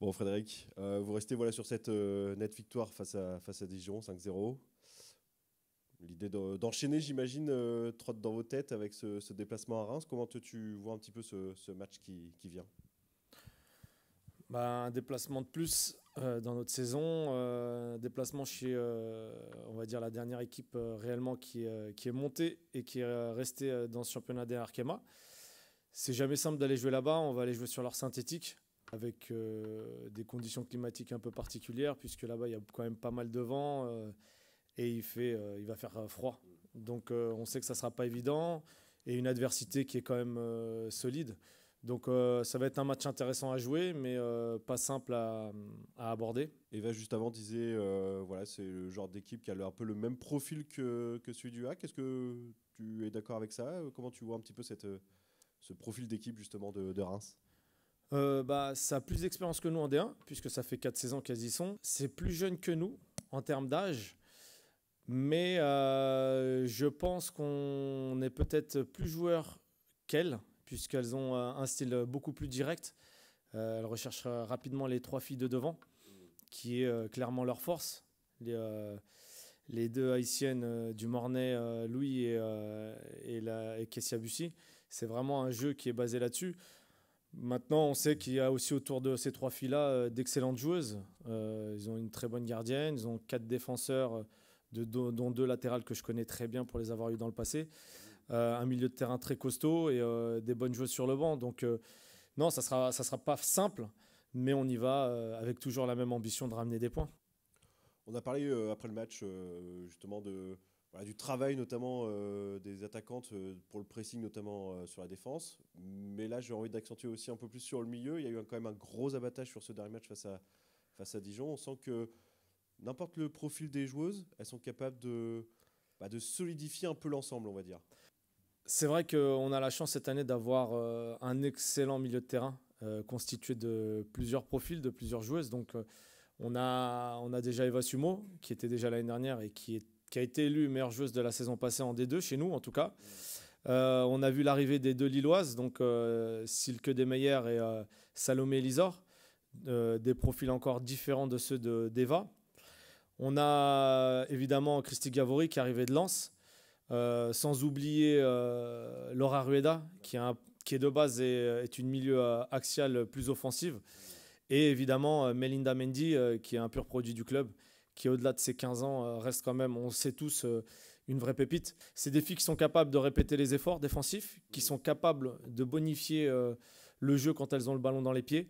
Bon, Frédéric, euh, vous restez voilà, sur cette euh, nette victoire face à, face à Dijon, 5-0. L'idée d'enchaîner, j'imagine, euh, trotte dans vos têtes avec ce, déplacement à Reims. Comment te, tu vois un petit peu ce, match qui, vient bah, Un déplacement de plus dans notre saison. Un déplacement chez, on va dire, la dernière équipe réellement qui, qui est montée et qui est restée dans ce championnat des Arkema. C'est jamais simple d'aller jouer là-bas. On va aller jouer sur leur synthétique avec euh, des conditions climatiques un peu particulières, puisque là-bas, il y a quand même pas mal de vent euh, et il, fait, euh, il va faire froid. Donc, on sait que ça ne sera pas évident et une adversité qui est quand même solide. Donc, ça va être un match intéressant à jouer, mais pas simple à, à, aborder. Eva, juste avant, disait voilà, c'est le genre d'équipe qui a un peu le même profil que, celui du HAC. Est-ce que tu es d'accord avec ça Comment tu vois un petit peu cette, ce profil d'équipe, justement, de Reims euh, bah, ça a plus d'expérience que nous en D1, puisque ça fait 4 saisons qu'elles y sont. C'est plus jeune que nous en termes d'âge, mais euh, je pense qu'on est peut-être plus joueur qu'elles, puisqu'elles ont euh, un style beaucoup plus direct. elles recherchent rapidement les trois filles de devant, qui est clairement leur force. Les, deux haïtiennes du Mornay, Louis et, et Kessia Bussi. C'est vraiment un jeu qui est basé là-dessus. Maintenant, on sait qu'il y a aussi autour de ces trois filles-là euh, d'excellentes joueuses. Euh, ils ont une très bonne gardienne, ils ont quatre défenseurs, euh, de, dont deux latérales que je connais très bien pour les avoir eus dans le passé. un milieu de terrain très costaud et des bonnes joueuses sur le banc. Donc, non, ça ne sera, ça sera pas simple, mais on y va avec toujours la même ambition de ramener des points. On a parlé après le match justement de, du travail notamment euh, des attaquantes euh, pour le pressing notamment euh, sur la défense. Mais là, j'ai envie d'accentuer aussi un peu plus sur le milieu. Il y a eu quand même un gros abattage sur ce dernier match face à, face à Dijon. On sent que n'importe le profil des joueuses, elles sont capables de, bah, de solidifier un peu l'ensemble, on va dire. C'est vrai qu'on a la chance cette année d'avoir un excellent milieu de terrain constitué de plusieurs profils, de plusieurs joueuses. Donc on a, on a déjà Eva Sumo, qui était déjà l'année dernière et qui est qui a été élue meilleure joueuse de la saison passée en D2, chez nous en tout cas. Euh, on a vu l'arrivée des deux Lilloises, donc euh, Silke Demeyer et euh, Salomé Elisor, des profils encore différents de ceux d'Eva. on a évidemment Christy Gavori qui est arrivée de Lens, sans oublier Laura Rueda qui, est de base et est une milieu axiale plus offensive, et évidemment Melinda Mendy qui est un pur produit du club qui au-delà de ses 15 ans euh, reste quand même, on sait tous, euh, une vraie pépite. C'est des filles qui sont capables de répéter les efforts défensifs, qui sont capables de bonifier euh, le jeu quand elles ont le ballon dans les pieds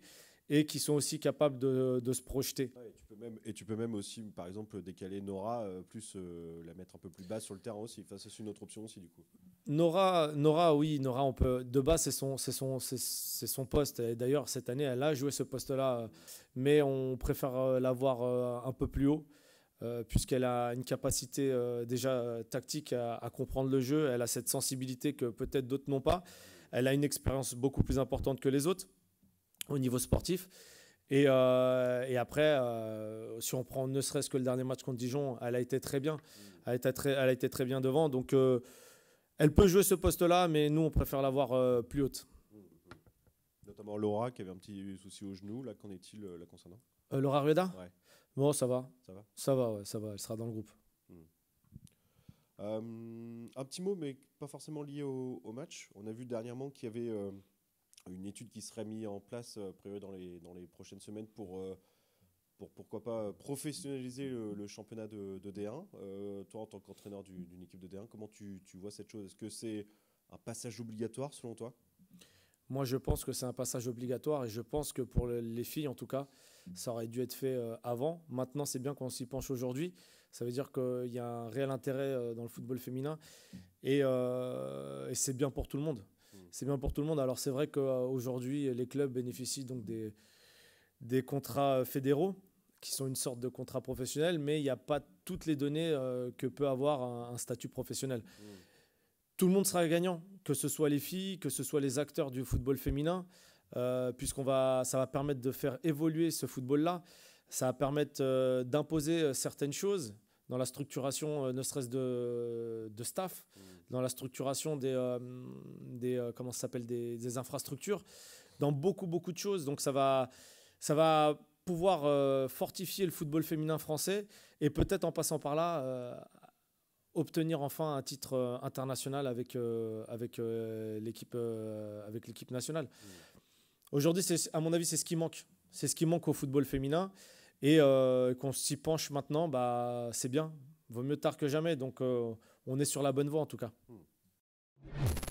et qui sont aussi capables de, se projeter. et, tu peux même, et, tu peux même, aussi, par exemple, décaler Nora, plus la mettre un peu plus bas sur le terrain aussi. Enfin, c'est une autre option aussi, du coup. Nora, Nora oui, Nora, on peut, de bas, c'est son, son, son, poste. Et d'ailleurs, cette année, elle a joué ce poste-là, mais on préfère l'avoir un peu plus haut. Euh, puisqu'elle a une capacité euh, déjà euh, tactique à, comprendre le jeu, elle a cette sensibilité que peut-être d'autres n'ont pas, elle a une expérience beaucoup plus importante que les autres au niveau sportif. Et, après, si on prend ne serait-ce que le dernier match contre Dijon, elle a été très bien, mm. été elle a été très bien devant, donc elle peut jouer ce poste-là, mais nous on préfère l'avoir plus haute notamment Laura qui avait un petit souci au genou. Là, qu'en est-il euh, la concernant euh, Laura Rueda Bon, ça va. Ça va Ça va, ça va. Elle sera dans le groupe. Hmm. Euh, un petit mot, mais pas forcément lié au, match. On a vu dernièrement qu'il y avait une étude qui serait mise en place, prévue dans les, dans les prochaines semaines, pour, pour pourquoi pas professionnaliser le, championnat de, D1. toi, en tant qu'entraîneur d'une équipe de D1, comment tu vois cette chose Est-ce que c'est un passage obligatoire selon toi moi, je pense que c'est un passage obligatoire et je pense que pour les filles, en tout cas, ça aurait dû être fait euh, avant. Maintenant, c'est bien qu'on s'y penche aujourd'hui. Ça veut dire qu'il y a un réel intérêt euh, dans le football féminin euh, et, c'est bien pour tout le monde. C'est bien pour tout le monde. Alors, c'est vrai qu'aujourd'hui, les clubs bénéficient donc des, des contrats fédéraux qui sont une sorte de contrat professionnel, mais il n'y a pas toutes les données que peut avoir un, statut professionnel. Mmh. Tout le monde sera gagnant que ce soit les filles, que ce soit les acteurs du football féminin, euh, puisqu'on va, ça va permettre de faire évoluer ce football-là, ça va permettre euh, d'imposer euh, certaines choses dans la structuration, euh, ne serait-ce de, de, staff, mm. dans la structuration des, des comment s'appelle, des, des, infrastructures, dans beaucoup beaucoup de choses. Donc ça va, ça va pouvoir fortifier le football féminin français et peut-être en passant par là obtenir enfin un titre euh, international avec, euh, avec euh, l'équipe avec l'équipe nationale. Mm. Aujourd'hui, à mon avis, c'est ce qui manque. C'est ce qui manque au football féminin. Et qu'on s'y penche maintenant, bah, c'est bien. Vaut mieux tard que jamais. Donc, on est sur la bonne voie, en tout cas. Mm.